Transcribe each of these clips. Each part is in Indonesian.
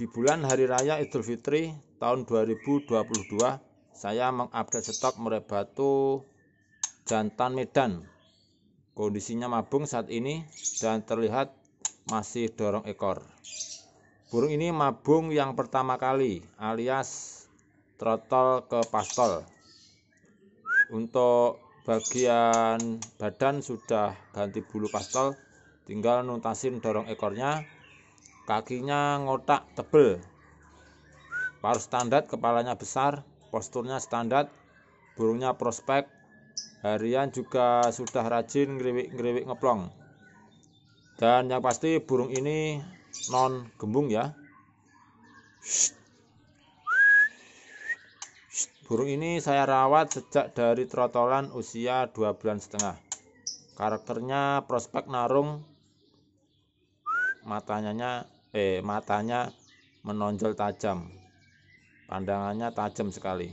Di bulan Hari Raya Idul Fitri tahun 2022, saya mengupdate stok murai batu jantan Medan. Kondisinya mabung saat ini dan terlihat masih dorong ekor. Burung ini mabung yang pertama kali alias trotol ke pastol. Untuk bagian badan sudah ganti bulu pastol, tinggal nuntasin dorong ekornya kakinya ngotak tebel paruh standar kepalanya besar posturnya standar burungnya prospek harian juga sudah rajin ngeriwik-ngeriwik ngeplong dan yang pasti burung ini non gembung ya burung ini saya rawat sejak dari trotolan usia 2 bulan setengah karakternya prospek narung matanya eh matanya menonjol tajam. Pandangannya tajam sekali.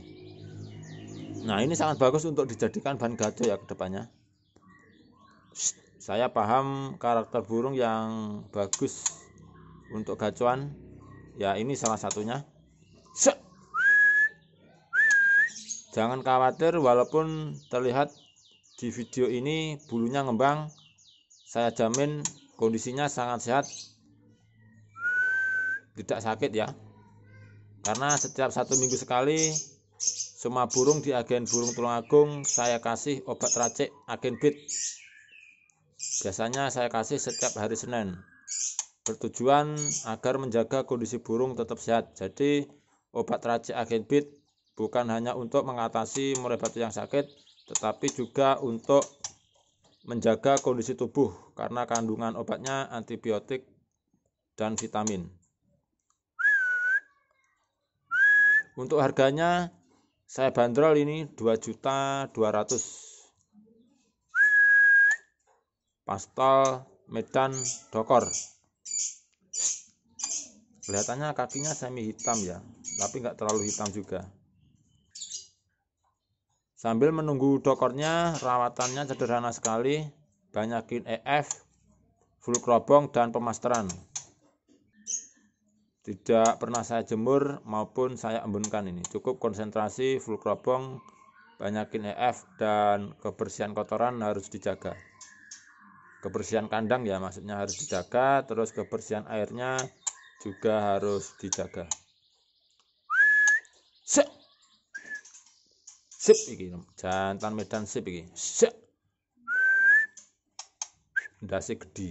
Nah, ini sangat bagus untuk dijadikan bahan gado ya kedepannya. Saya paham karakter burung yang bagus untuk gacuan. Ya, ini salah satunya. Jangan khawatir walaupun terlihat di video ini bulunya ngembang, saya jamin kondisinya sangat sehat tidak sakit ya karena setiap satu minggu sekali semua burung di agen burung Tulungagung saya kasih obat racik agen bit biasanya saya kasih setiap hari Senin bertujuan agar menjaga kondisi burung tetap sehat jadi obat racik agen bit bukan hanya untuk mengatasi murai batu yang sakit tetapi juga untuk menjaga kondisi tubuh karena kandungan obatnya antibiotik dan vitamin. Untuk harganya saya bandrol ini 2 juta 200. Pastel Medan Dokor. Kelihatannya kakinya semi hitam ya, tapi nggak terlalu hitam juga. Sambil menunggu dokornya, rawatannya sederhana sekali, banyakin EF, full kerobong, dan pemasteran. Tidak pernah saya jemur maupun saya embunkan ini. Cukup konsentrasi full kerobong, banyakin EF, dan kebersihan kotoran harus dijaga. Kebersihan kandang ya maksudnya harus dijaga, terus kebersihan airnya juga harus dijaga. Sek sip iki jantan medan sip iki sik ndase gedhi